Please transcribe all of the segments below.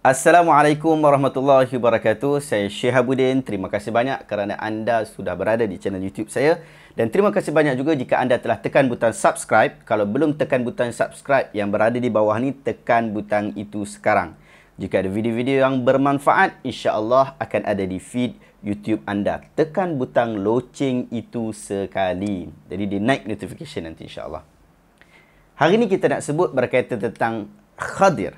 Assalamualaikum warahmatullahi wabarakatuh. Saya Syekh Abudin. Terima kasih banyak kerana anda sudah berada di channel YouTube saya. Dan terima kasih banyak juga jika anda telah tekan butang subscribe. Kalau belum tekan butang subscribe yang berada di bawah ni, tekan butang itu sekarang. Jika ada video-video yang bermanfaat, insya-Allah akan ada di feed YouTube anda. Tekan butang loceng itu sekali. Jadi dia naik notification nanti insya-Allah. Hari ini kita nak sebut berkaitan tentang Khadir.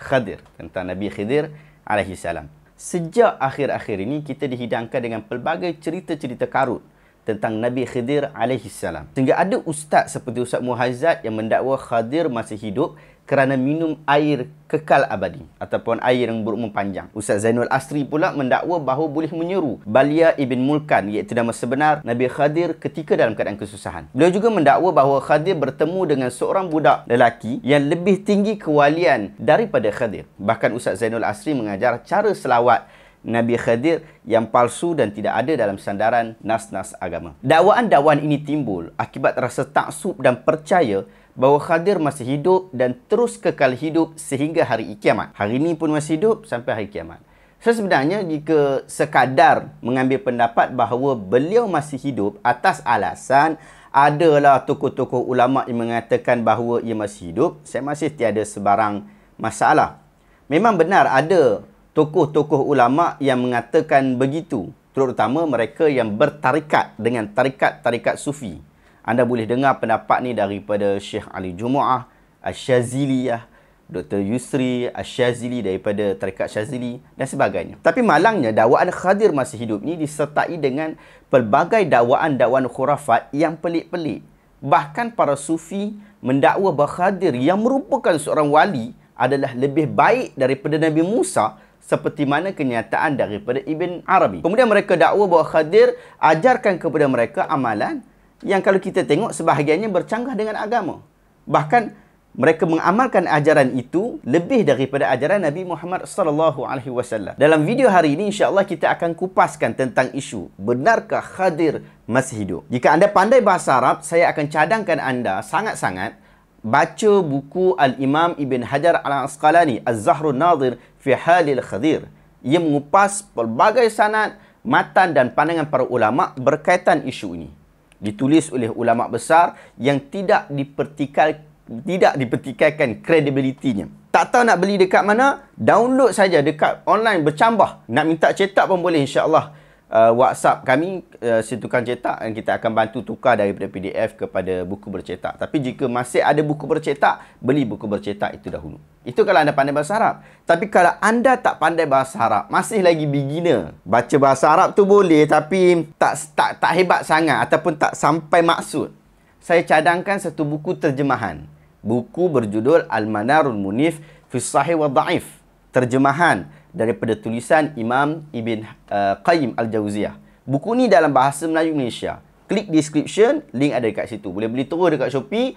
Khadir tentang Nabi Khadir, alaihi salam. Sejak akhir-akhir ini kita dihidangkan dengan pelbagai cerita-cerita karut tentang Nabi Khidir alaihi salam. Sehingga ada ustaz seperti Ustaz Muhazzad yang mendakwa Khadir masih hidup kerana minum air kekal abadi ataupun air yang berumur panjang. Ustaz Zainul Asri pula mendakwa bahawa boleh menyuruh Balia Ibn Mulkan iaitu nama sebenar Nabi Khadir ketika dalam keadaan kesusahan. Beliau juga mendakwa bahawa Khadir bertemu dengan seorang budak lelaki yang lebih tinggi kewalian daripada Khadir. Bahkan Ustaz Zainul Asri mengajar cara selawat Nabi Khadir yang palsu dan tidak ada dalam sandaran nas-nas agama. Dakwaan-dakwaan ini timbul akibat rasa taksub dan percaya bahawa Khadir masih hidup dan terus kekal hidup sehingga hari kiamat. Hari ini pun masih hidup sampai hari kiamat. So, sebenarnya jika sekadar mengambil pendapat bahawa beliau masih hidup atas alasan adalah tokoh-tokoh ulama yang mengatakan bahawa ia masih hidup, saya masih tiada sebarang masalah. Memang benar ada tokoh-tokoh ulama yang mengatakan begitu terutama mereka yang bertarikat dengan tarikat-tarikat sufi anda boleh dengar pendapat ni daripada Syekh Ali Jumuah Asy-Syaziliyah Dr. Yusri Asy-Syazili daripada tarikat Syazili dan sebagainya. Tapi malangnya dakwaan Khadir masih hidup ni disertai dengan pelbagai dakwaan-dakwaan khurafat yang pelik-pelik. Bahkan para sufi mendakwa bahawa Khadir yang merupakan seorang wali adalah lebih baik daripada Nabi Musa seperti mana kenyataan daripada Ibn Arabi. Kemudian mereka dakwa bahawa Khadir ajarkan kepada mereka amalan yang kalau kita tengok sebahagiannya bercanggah dengan agama. Bahkan mereka mengamalkan ajaran itu lebih daripada ajaran Nabi Muhammad sallallahu alaihi wasallam. Dalam video hari ini insya-Allah kita akan kupaskan tentang isu benarkah Khadir masih hidup. Jika anda pandai bahasa Arab, saya akan cadangkan anda sangat-sangat baca buku Al-Imam Ibn Hajar Al-Asqalani Az-Zahru Nadir fi Halil Khadir. Ia mengupas pelbagai sanad, matan dan pandangan para ulama berkaitan isu ini. Ditulis oleh ulama besar yang tidak dipertikal tidak dipertikaikan kredibilitinya. Tak tahu nak beli dekat mana, download saja dekat online bercambah. Nak minta cetak pun boleh insya-Allah uh, WhatsApp kami uh, si tukang cetak dan kita akan bantu tukar daripada PDF kepada buku bercetak. Tapi jika masih ada buku bercetak, beli buku bercetak itu dahulu. Itu kalau anda pandai bahasa Arab. Tapi kalau anda tak pandai bahasa Arab, masih lagi beginner, baca bahasa Arab tu boleh tapi tak tak tak hebat sangat ataupun tak sampai maksud. Saya cadangkan satu buku terjemahan. Buku berjudul Al-Manarul Munif fi Sahih wa Da'if. Terjemahan daripada tulisan Imam Ibn uh, Qayyim Al-Jawziyah. Buku ni dalam bahasa Melayu Malaysia. Klik description, link ada dekat situ. Boleh beli terus dekat Shopee.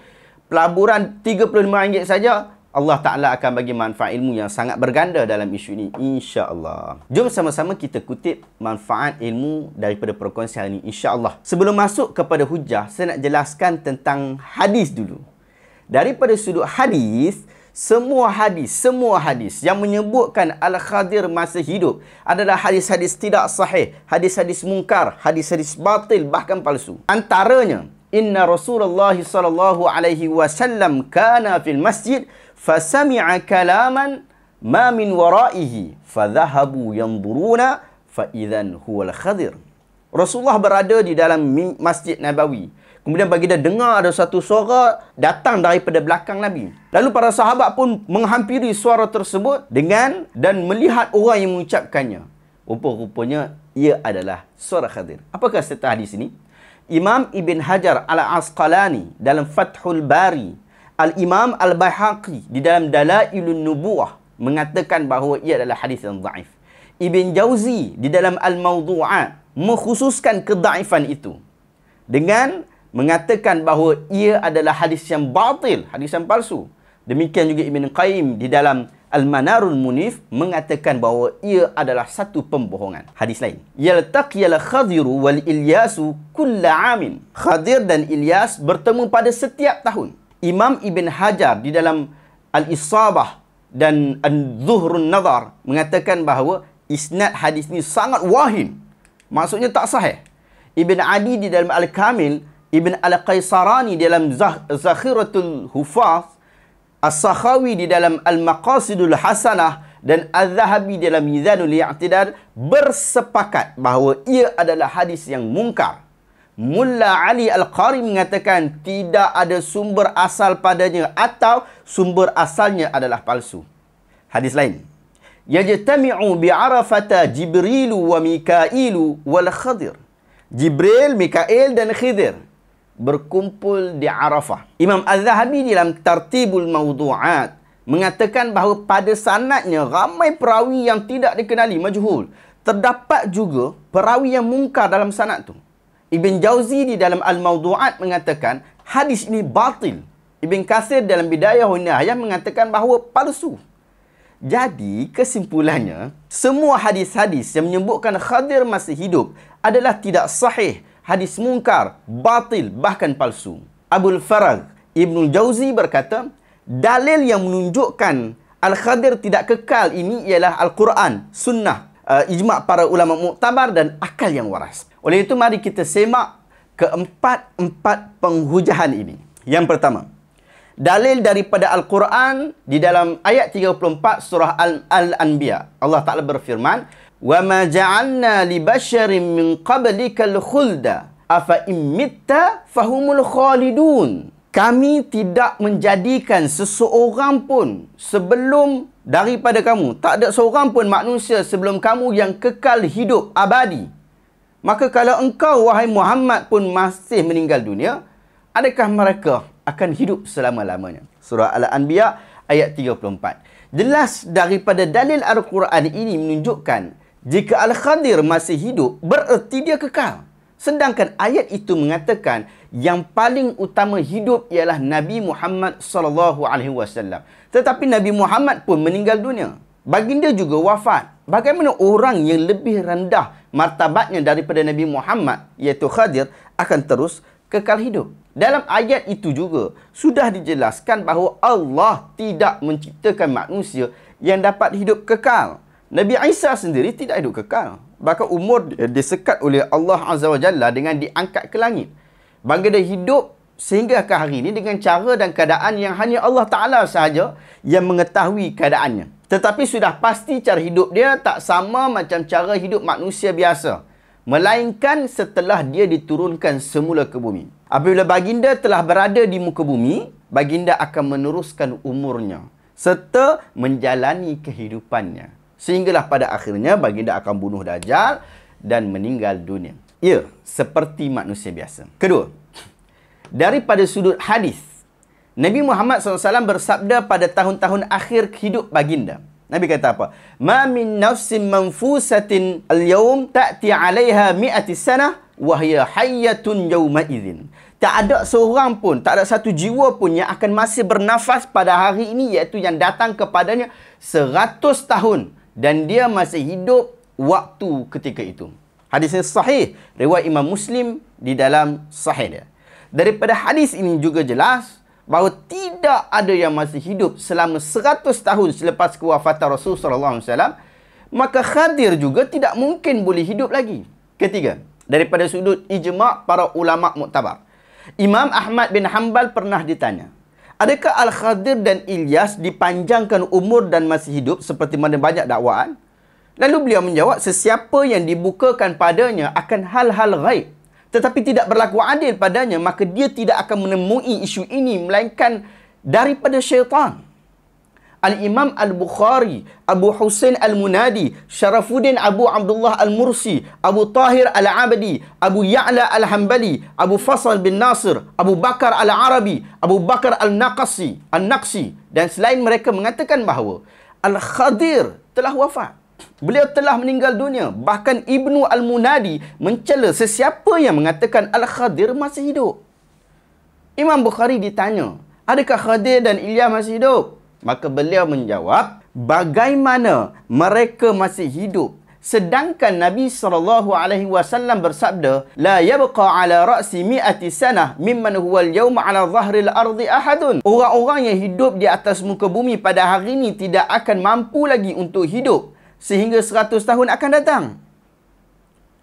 Pelaburan RM35 saja. Allah Ta'ala akan bagi manfaat ilmu yang sangat berganda dalam isu ini. Insya Allah. Jom sama-sama kita kutip manfaat ilmu daripada perkongsian ini. Insya Allah. Sebelum masuk kepada hujah, saya nak jelaskan tentang hadis dulu. Daripada sudut hadis, semua hadis, semua hadis yang menyebutkan Al-Khadir masih hidup adalah hadis-hadis tidak sahih, hadis-hadis mungkar, hadis-hadis batil bahkan palsu. Antaranya, Inna Rasulullah sallallahu alaihi wasallam kana fil masjid fa sami'a kalaman ma min wara'ihi fa dhahabu yanzuruna fa idzan huwa al-Khadir. Rasulullah berada di dalam Masjid Nabawi. Kemudian bagi baginda dengar ada satu suara datang daripada belakang Nabi. Lalu para sahabat pun menghampiri suara tersebut dengan dan melihat orang yang mengucapkannya. Rupa-rupanya ia adalah suara Khadir. Apakah serta hadis ini? Imam Ibn Hajar al-Asqalani dalam Fathul Bari. Al-Imam Al-Bahaqi di dalam Dalailun Nubuah mengatakan bahawa ia adalah hadis yang zaif. Ibn Jauzi di dalam Al-Mawdu'at mengkhususkan kedaifan itu. Dengan mengatakan bahawa ia adalah hadis yang batil, hadis yang palsu. Demikian juga Ibn Qayyim di dalam Al-Manarul Munif mengatakan bahawa ia adalah satu pembohongan. Hadis lain. Yaltaqiyala khadiru wal ilyasu Kullu amin. Khadir dan Ilyas bertemu pada setiap tahun. Imam Ibn Hajar di dalam Al-Isabah dan Al-Zuhrun Nazar mengatakan bahawa isnad hadis ini sangat wahim. Maksudnya tak sahih. Ibn Adi di dalam Al-Kamil Ibn Al-Qaisarani dalam Zah Zahiratul Hufaz, As-Sakhawi di dalam Al-Maqasidul Hasanah dan al zahabi dalam Mizanul I'tidal bersepakat bahawa ia adalah hadis yang mungkar. Mulla Ali Al-Qari mengatakan tidak ada sumber asal padanya atau sumber asalnya adalah palsu. Hadis lain. Yajtami'u bi'arafata Jibrilu wa Mika'ilu wal Khidir. Jibril, Mika'il dan Khidir berkumpul di Arafah. Imam Az-Zahabi dalam Tartibul Mawdu'at mengatakan bahawa pada sanatnya ramai perawi yang tidak dikenali majhul. Terdapat juga perawi yang mungkar dalam sanat tu. Ibn Jauzi di dalam Al-Mawdu'at mengatakan hadis ini batil. Ibn Kasir dalam Bidayah Hunayah yang mengatakan bahawa palsu. Jadi kesimpulannya, semua hadis-hadis yang menyebutkan Khadir masih hidup adalah tidak sahih hadis mungkar, batil, bahkan palsu. Abul Farag Ibn Jauzi berkata, dalil yang menunjukkan Al-Khadir tidak kekal ini ialah Al-Quran, Sunnah, uh, ijma' para ulama' muktabar dan akal yang waras. Oleh itu, mari kita semak keempat-empat penghujahan ini. Yang pertama, dalil daripada Al-Quran di dalam ayat 34 surah Al-Anbiya. Allah Ta'ala berfirman, وَمَا جَعَلْنَا لِبَشَرٍ li قَبْلِكَ الْخُلْدَ qablikal khulda فَهُمُ الْخَالِدُونَ kami tidak menjadikan seseorang pun sebelum daripada kamu tak ada seorang pun manusia sebelum kamu yang kekal hidup abadi maka kalau engkau wahai Muhammad pun masih meninggal dunia adakah mereka akan hidup selama-lamanya surah al-anbiya ayat 34 jelas daripada dalil al-quran ini menunjukkan jika Al-Khadir masih hidup, bererti dia kekal. Sedangkan ayat itu mengatakan yang paling utama hidup ialah Nabi Muhammad sallallahu alaihi wasallam. Tetapi Nabi Muhammad pun meninggal dunia. Baginda juga wafat. Bagaimana orang yang lebih rendah martabatnya daripada Nabi Muhammad iaitu Khadir akan terus kekal hidup? Dalam ayat itu juga sudah dijelaskan bahawa Allah tidak menciptakan manusia yang dapat hidup kekal. Nabi Isa sendiri tidak hidup kekal. Bahkan umur dia disekat oleh Allah Azza wa Jalla dengan diangkat ke langit. Bangga dia hidup sehingga ke hari ini dengan cara dan keadaan yang hanya Allah Ta'ala sahaja yang mengetahui keadaannya. Tetapi sudah pasti cara hidup dia tak sama macam cara hidup manusia biasa. Melainkan setelah dia diturunkan semula ke bumi. Apabila baginda telah berada di muka bumi, baginda akan meneruskan umurnya serta menjalani kehidupannya. Sehinggalah pada akhirnya baginda akan bunuh Dajjal dan meninggal dunia. Ya, seperti manusia biasa. Kedua, daripada sudut hadis, Nabi Muhammad SAW bersabda pada tahun-tahun akhir hidup baginda. Nabi kata apa? Ma min nafsin manfusatin al-yawm ta'ti alaiha mi'ati sanah wahya hayyatun yawma izin. Tak ada seorang pun, tak ada satu jiwa pun yang akan masih bernafas pada hari ini iaitu yang datang kepadanya seratus tahun dan dia masih hidup waktu ketika itu. Hadis ini sahih riwayat Imam Muslim di dalam sahih dia. Daripada hadis ini juga jelas bahawa tidak ada yang masih hidup selama 100 tahun selepas kewafatan Rasul sallallahu alaihi wasallam maka Khadir juga tidak mungkin boleh hidup lagi. Ketiga, daripada sudut ijma' para ulama' muktabar. Imam Ahmad bin Hanbal pernah ditanya. Adakah Al-Khadir dan Ilyas dipanjangkan umur dan masih hidup seperti mana banyak dakwaan? Lalu beliau menjawab, sesiapa yang dibukakan padanya akan hal-hal ghaib. Tetapi tidak berlaku adil padanya, maka dia tidak akan menemui isu ini melainkan daripada syaitan. Al-Imam Al-Bukhari, Abu Hussein Al-Munadi, Sharafuddin Abu Abdullah Al-Mursi, Abu Tahir al Abdi Abu Ya'la Al-Hambali, Abu Fasal bin Nasir, Abu Bakar Al-Arabi, Abu Bakar Al-Naqsi, al dan selain mereka mengatakan bahawa Al-Khadir telah wafat. Beliau telah meninggal dunia. Bahkan Ibnu Al-Munadi mencela sesiapa yang mengatakan Al-Khadir masih hidup. Imam Bukhari ditanya, adakah Khadir dan Ilyas masih hidup? Maka beliau menjawab, bagaimana mereka masih hidup sedangkan Nabi sallallahu alaihi wasallam bersabda, la yabqa ala ra'si mi'ati sanah mimman huwa al-yawma ala dhahril ardi ahadun. Orang-orang yang hidup di atas muka bumi pada hari ini tidak akan mampu lagi untuk hidup sehingga 100 tahun akan datang.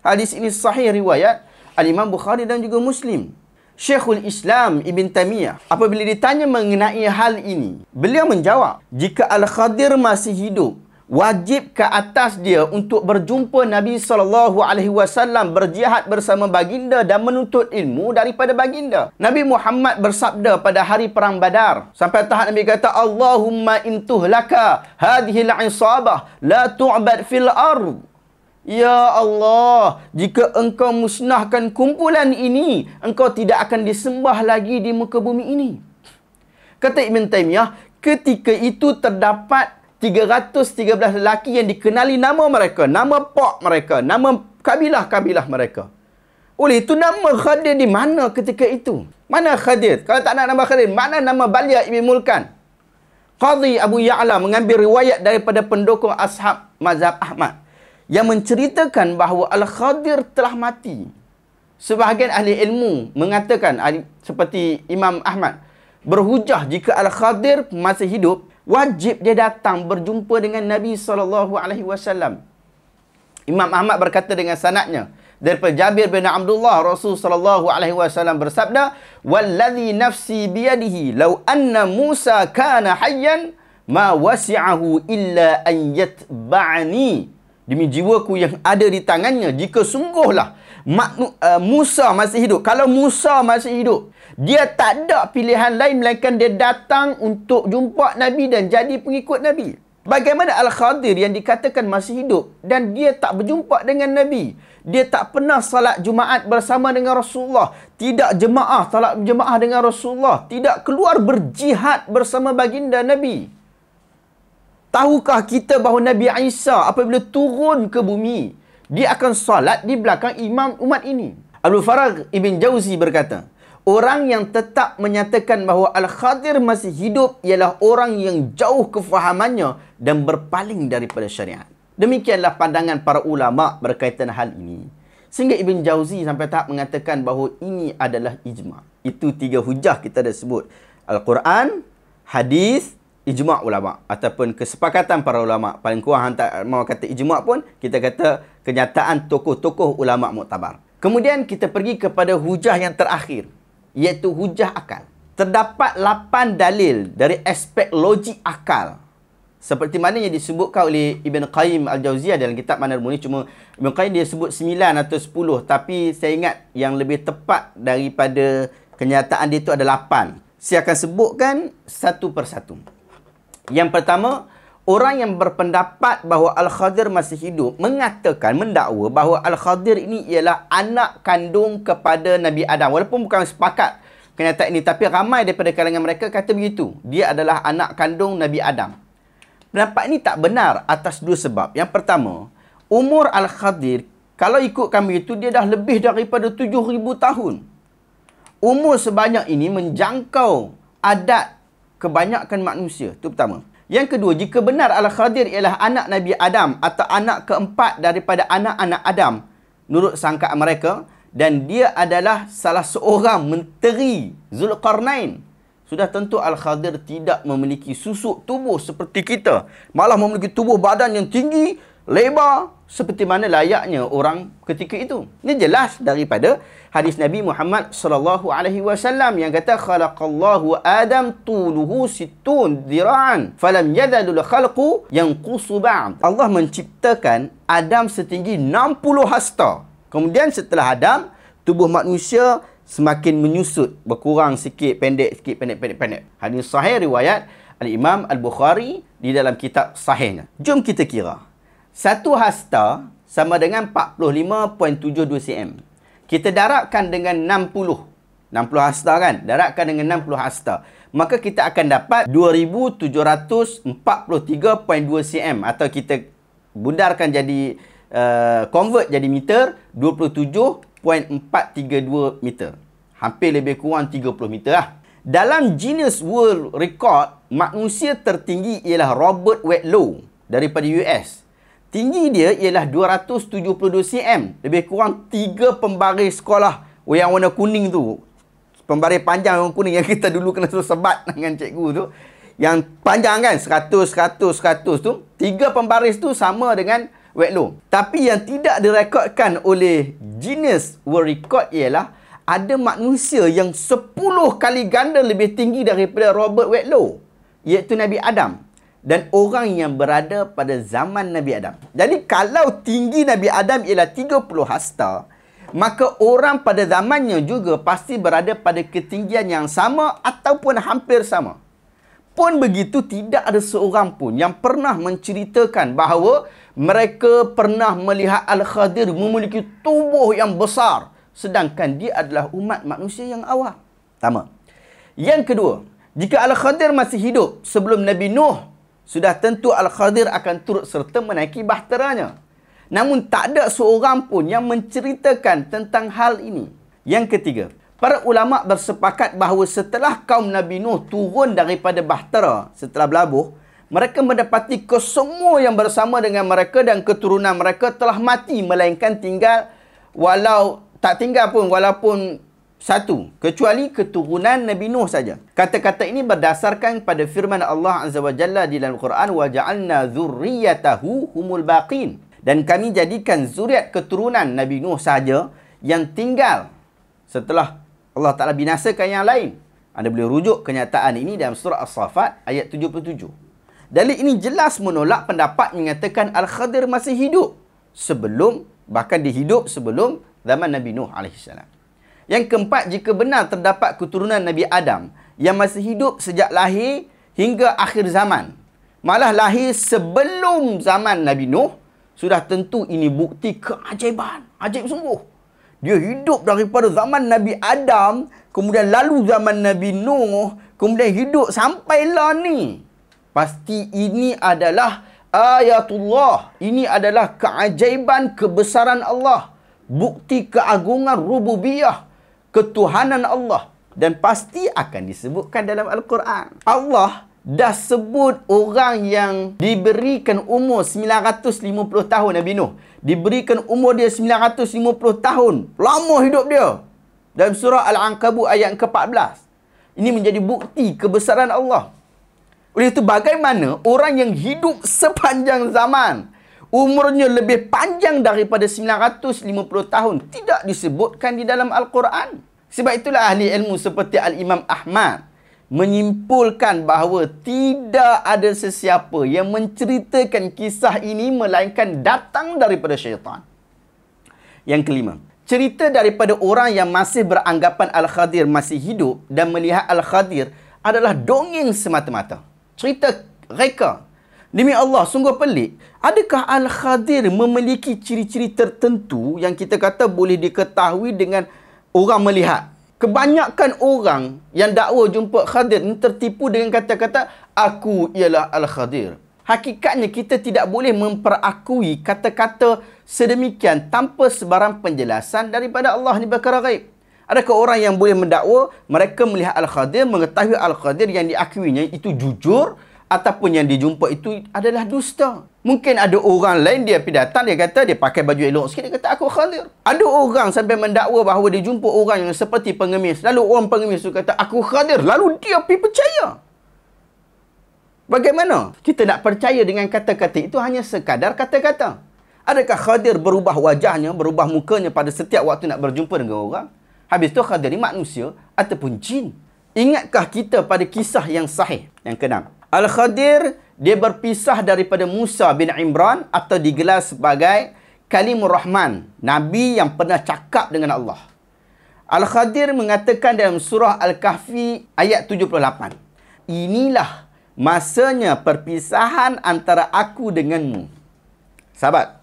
Hadis ini sahih riwayat Al-Imam Bukhari dan juga Muslim. Syekhul Islam Ibn Taymiyah apabila ditanya mengenai hal ini, beliau menjawab, jika Al-Khadir masih hidup, wajib ke atas dia untuk berjumpa Nabi sallallahu alaihi wasallam berjihad bersama baginda dan menuntut ilmu daripada baginda. Nabi Muhammad bersabda pada hari perang Badar sampai tahap Nabi kata Allahumma intuhlaka hadhil isabah la tu'bad fil ardh Ya Allah, jika engkau musnahkan kumpulan ini, engkau tidak akan disembah lagi di muka bumi ini. Kata Ibn Taymiyah, ketika itu terdapat 313 lelaki yang dikenali nama mereka, nama pok mereka, nama kabilah-kabilah mereka. Oleh itu, nama Khadir di mana ketika itu? Mana Khadir? Kalau tak nak nama Khadir, mana nama Balia Ibn Mulkan? Qadhi Abu Ya'la mengambil riwayat daripada pendukung Ashab Mazhab Ahmad yang menceritakan bahawa Al-Khadir telah mati. Sebahagian ahli ilmu mengatakan seperti Imam Ahmad berhujah jika Al-Khadir masih hidup wajib dia datang berjumpa dengan Nabi sallallahu alaihi wasallam. Imam Ahmad berkata dengan sanadnya daripada Jabir bin Abdullah Rasul sallallahu alaihi wasallam bersabda wallazi nafsi biyadihi law anna Musa kana hayyan ma wasi'ahu illa an yatba'ani demi jiwaku yang ada di tangannya jika sungguhlah Maknu, uh, Musa masih hidup. Kalau Musa masih hidup, dia tak ada pilihan lain melainkan dia datang untuk jumpa Nabi dan jadi pengikut Nabi. Bagaimana Al-Khadir yang dikatakan masih hidup dan dia tak berjumpa dengan Nabi. Dia tak pernah salat Jumaat bersama dengan Rasulullah. Tidak jemaah salat jemaah dengan Rasulullah. Tidak keluar berjihad bersama baginda Nabi. Tahukah kita bahawa Nabi Isa apabila turun ke bumi, dia akan salat di belakang imam umat ini? Abdul Farag Ibn Jauzi berkata, Orang yang tetap menyatakan bahawa Al-Khadir masih hidup ialah orang yang jauh kefahamannya dan berpaling daripada syariat. Demikianlah pandangan para ulama berkaitan hal ini. Sehingga Ibn Jauzi sampai tahap mengatakan bahawa ini adalah ijma. Itu tiga hujah kita dah sebut. Al-Quran, hadis, ijma' ulama' ataupun kesepakatan para ulama' paling kurang hantar mahu kata ijma' pun kita kata kenyataan tokoh-tokoh ulama' muktabar. Kemudian kita pergi kepada hujah yang terakhir iaitu hujah akal. Terdapat 8 dalil dari aspek logik akal seperti mana yang disebutkan oleh Ibn Qayyim Al-Jawziyah dalam kitab Manar Muni cuma Ibn Qayyim dia sebut 9 atau 10 tapi saya ingat yang lebih tepat daripada kenyataan dia itu ada 8. Saya akan sebutkan satu persatu. Yang pertama, orang yang berpendapat bahawa Al-Khadir masih hidup mengatakan, mendakwa bahawa Al-Khadir ini ialah anak kandung kepada Nabi Adam. Walaupun bukan sepakat kenyataan ini, tapi ramai daripada kalangan mereka kata begitu. Dia adalah anak kandung Nabi Adam. Pendapat ini tak benar atas dua sebab. Yang pertama, umur Al-Khadir, kalau ikut kami itu dia dah lebih daripada 7,000 tahun. Umur sebanyak ini menjangkau adat kebanyakan manusia. Itu pertama. Yang kedua, jika benar Al-Khadir ialah anak Nabi Adam atau anak keempat daripada anak-anak Adam, menurut sangkaan mereka, dan dia adalah salah seorang menteri Zulqarnain. Sudah tentu Al-Khadir tidak memiliki susuk tubuh seperti kita. Malah memiliki tubuh badan yang tinggi, lebar seperti mana layaknya orang ketika itu. Ini jelas daripada hadis Nabi Muhammad sallallahu alaihi wasallam yang kata khalaqallahu Adam tuluhu sittun dira'an falam yadalul khalqu yang ba'd. Allah menciptakan Adam setinggi 60 hasta. Kemudian setelah Adam, tubuh manusia semakin menyusut, berkurang sikit, pendek sikit, pendek, pendek, pendek. Hadis sahih riwayat Al-Imam Al-Bukhari di dalam kitab sahihnya. Jom kita kira. Satu hasta sama dengan 45.72 cm. Kita darabkan dengan 60. 60 hasta kan? Darabkan dengan 60 hasta. Maka kita akan dapat 2743.2 cm atau kita bundarkan jadi uh, convert jadi meter 27.432 meter. Hampir lebih kurang 30 meter lah. Dalam Guinness World Record, manusia tertinggi ialah Robert Wedlow daripada US Tinggi dia ialah 272 cm. Lebih kurang tiga pembaris sekolah yang warna kuning tu. Pembaris panjang yang kuning yang kita dulu kena suruh sebat dengan cikgu tu. Yang panjang kan 100, 100, 100 tu. tiga pembaris tu sama dengan Wetlow. Tapi yang tidak direkodkan oleh genius world record ialah ada manusia yang 10 kali ganda lebih tinggi daripada Robert Wetlow. Iaitu Nabi Adam dan orang yang berada pada zaman Nabi Adam. Jadi kalau tinggi Nabi Adam ialah 30 hasta, maka orang pada zamannya juga pasti berada pada ketinggian yang sama ataupun hampir sama. Pun begitu tidak ada seorang pun yang pernah menceritakan bahawa mereka pernah melihat Al-Khadir memiliki tubuh yang besar sedangkan dia adalah umat manusia yang awal. Tama. Yang kedua, jika Al-Khadir masih hidup sebelum Nabi Nuh sudah tentu Al-Khadir akan turut serta menaiki bahteranya. Namun tak ada seorang pun yang menceritakan tentang hal ini. Yang ketiga, para ulama bersepakat bahawa setelah kaum Nabi Nuh turun daripada bahtera setelah berlabuh, mereka mendapati kesemua yang bersama dengan mereka dan keturunan mereka telah mati melainkan tinggal walau tak tinggal pun walaupun satu kecuali keturunan Nabi Nuh saja. Kata-kata ini berdasarkan pada firman Allah Azza wa Jalla di dalam Quran wa ja'alna dhurriyyatahu humul baqin dan kami jadikan zuriat keturunan Nabi Nuh saja yang tinggal setelah Allah Taala binasakan yang lain. Anda boleh rujuk kenyataan ini dalam surah As-Saffat ayat 77. Dalil ini jelas menolak pendapat mengatakan Al-Khadir masih hidup sebelum bahkan dihidup sebelum zaman Nabi Nuh alaihi salam. Yang keempat, jika benar terdapat keturunan Nabi Adam yang masih hidup sejak lahir hingga akhir zaman. Malah lahir sebelum zaman Nabi Nuh, sudah tentu ini bukti keajaiban. Ajaib sungguh. Dia hidup daripada zaman Nabi Adam, kemudian lalu zaman Nabi Nuh, kemudian hidup sampailah ni. Pasti ini adalah ayatullah. Ini adalah keajaiban kebesaran Allah. Bukti keagungan rububiyah ketuhanan Allah dan pasti akan disebutkan dalam Al-Quran. Allah dah sebut orang yang diberikan umur 950 tahun Nabi Nuh. Diberikan umur dia 950 tahun. Lama hidup dia. Dalam surah Al-Ankabut ayat ke-14. Ini menjadi bukti kebesaran Allah. Oleh itu bagaimana orang yang hidup sepanjang zaman umurnya lebih panjang daripada 950 tahun tidak disebutkan di dalam al-Quran. Sebab itulah ahli ilmu seperti al-Imam Ahmad menyimpulkan bahawa tidak ada sesiapa yang menceritakan kisah ini melainkan datang daripada syaitan. Yang kelima, cerita daripada orang yang masih beranggapan al-Khadir masih hidup dan melihat al-Khadir adalah dongeng semata-mata. Cerita reka Demi Allah, sungguh pelik. Adakah Al-Khadir memiliki ciri-ciri tertentu yang kita kata boleh diketahui dengan orang melihat? Kebanyakan orang yang dakwa jumpa Khadir ni tertipu dengan kata-kata aku ialah Al-Khadir. Hakikatnya kita tidak boleh memperakui kata-kata sedemikian tanpa sebarang penjelasan daripada Allah ni berkara gaib. Adakah orang yang boleh mendakwa mereka melihat Al-Khadir, mengetahui Al-Khadir yang diakuinya itu jujur? Hmm ataupun yang dijumpa itu adalah dusta. Mungkin ada orang lain dia pergi datang dia kata dia pakai baju elok sikit dia kata aku khalir. Ada orang sampai mendakwa bahawa dia jumpa orang yang seperti pengemis. Lalu orang pengemis tu kata aku khalir. Lalu dia pergi percaya. Bagaimana? Kita nak percaya dengan kata-kata itu hanya sekadar kata-kata. Adakah Khadir berubah wajahnya, berubah mukanya pada setiap waktu nak berjumpa dengan orang? Habis tu Khadir ni manusia ataupun jin. Ingatkah kita pada kisah yang sahih, yang kenal? Al-Khadir dia berpisah daripada Musa bin Imran atau digelar sebagai Kalimur Rahman, nabi yang pernah cakap dengan Allah. Al-Khadir mengatakan dalam surah Al-Kahfi ayat 78. Inilah masanya perpisahan antara aku denganmu. Sahabat,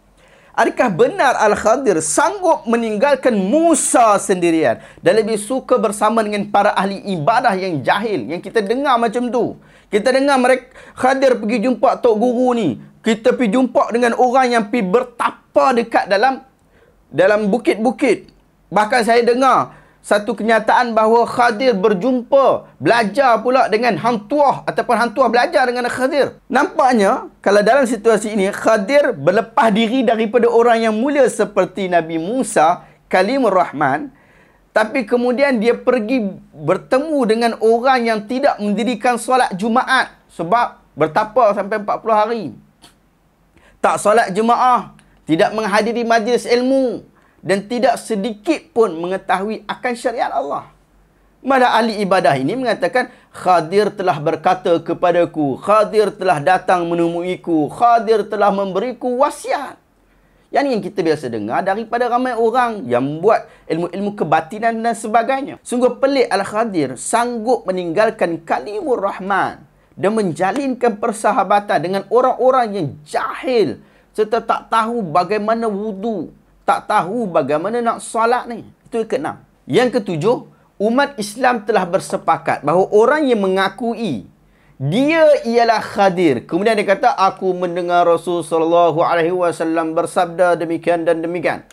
adakah benar Al-Khadir sanggup meninggalkan Musa sendirian dan lebih suka bersama dengan para ahli ibadah yang jahil yang kita dengar macam tu? Kita dengar mereka Khadir pergi jumpa Tok Guru ni. Kita pergi jumpa dengan orang yang pergi bertapa dekat dalam dalam bukit-bukit. Bahkan saya dengar satu kenyataan bahawa Khadir berjumpa, belajar pula dengan hantuah ataupun hantuah belajar dengan Khadir. Nampaknya kalau dalam situasi ini Khadir berlepas diri daripada orang yang mulia seperti Nabi Musa, Kalimur Rahman, tapi kemudian dia pergi bertemu dengan orang yang tidak mendirikan solat Jumaat. Sebab bertapa sampai 40 hari. Tak solat Jumaat. Tidak menghadiri majlis ilmu. Dan tidak sedikit pun mengetahui akan syariat Allah. Malah ahli ibadah ini mengatakan Khadir telah berkata kepadaku Khadir telah datang menemuiku Khadir telah memberiku wasiat yang yang kita biasa dengar daripada ramai orang yang buat ilmu-ilmu kebatinan dan sebagainya. Sungguh pelik Al-Khadir sanggup meninggalkan kalimur Rahman dan menjalinkan persahabatan dengan orang-orang yang jahil serta tak tahu bagaimana wudu, tak tahu bagaimana nak salat ni. Itu yang keenam. Yang ketujuh, umat Islam telah bersepakat bahawa orang yang mengakui dia ialah Khadir. Kemudian dia kata aku mendengar Rasulullah SAW bersabda demikian dan demikian.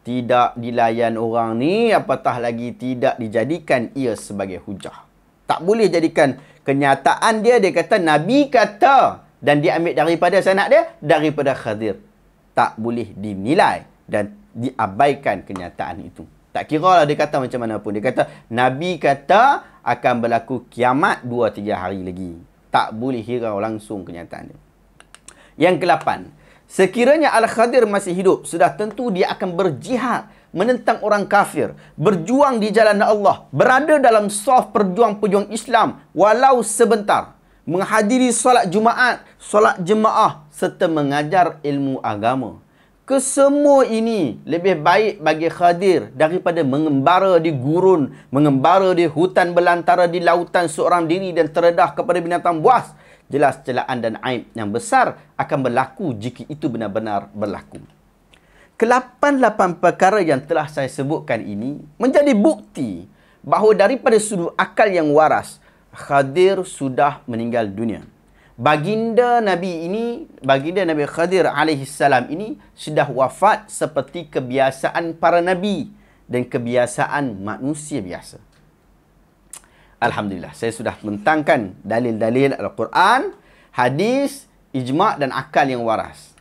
Tidak dilayan orang ni apatah lagi tidak dijadikan ia sebagai hujah. Tak boleh jadikan kenyataan dia dia kata nabi kata dan dia ambil daripada sanad dia daripada Khadir. Tak boleh dinilai dan diabaikan kenyataan itu. Tak kira lah dia kata macam mana pun. Dia kata, Nabi kata akan berlaku kiamat dua tiga hari lagi. Tak boleh hirau langsung kenyataan dia. Yang ke-8. Sekiranya Al-Khadir masih hidup, sudah tentu dia akan berjihad menentang orang kafir. Berjuang di jalan Allah. Berada dalam soft perjuang-perjuang Islam walau sebentar. Menghadiri solat Jumaat, solat jemaah serta mengajar ilmu agama. Kesemua ini lebih baik bagi Khadir daripada mengembara di gurun, mengembara di hutan belantara di lautan seorang diri dan teredah kepada binatang buas. Jelas celaan dan aib yang besar akan berlaku jika itu benar-benar berlaku. Kelapan-lapan perkara yang telah saya sebutkan ini menjadi bukti bahawa daripada sudut akal yang waras, Khadir sudah meninggal dunia baginda Nabi ini, baginda Nabi Khadir alaihi salam ini sudah wafat seperti kebiasaan para nabi dan kebiasaan manusia biasa. Alhamdulillah, saya sudah mentangkan dalil-dalil Al-Quran, hadis, ijma' dan akal yang waras.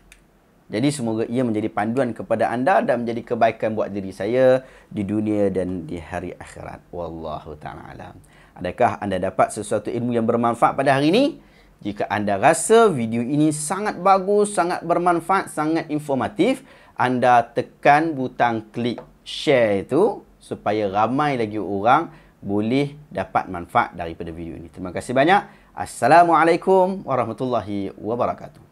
Jadi semoga ia menjadi panduan kepada anda dan menjadi kebaikan buat diri saya di dunia dan di hari akhirat. Wallahu ta'ala Adakah anda dapat sesuatu ilmu yang bermanfaat pada hari ini? Jika anda rasa video ini sangat bagus, sangat bermanfaat, sangat informatif, anda tekan butang klik share itu supaya ramai lagi orang boleh dapat manfaat daripada video ini. Terima kasih banyak. Assalamualaikum warahmatullahi wabarakatuh.